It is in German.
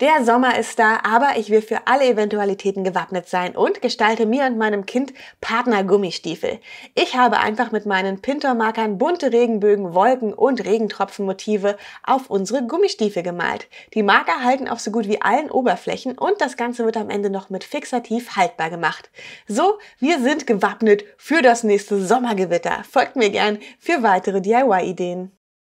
Der Sommer ist da, aber ich will für alle Eventualitäten gewappnet sein und gestalte mir und meinem Kind Partner-Gummistiefel. Ich habe einfach mit meinen Pintormarkern bunte Regenbögen, Wolken und Regentropfenmotive auf unsere Gummistiefel gemalt. Die Marker halten auf so gut wie allen Oberflächen und das Ganze wird am Ende noch mit Fixativ haltbar gemacht. So, wir sind gewappnet für das nächste Sommergewitter. Folgt mir gern für weitere DIY-Ideen.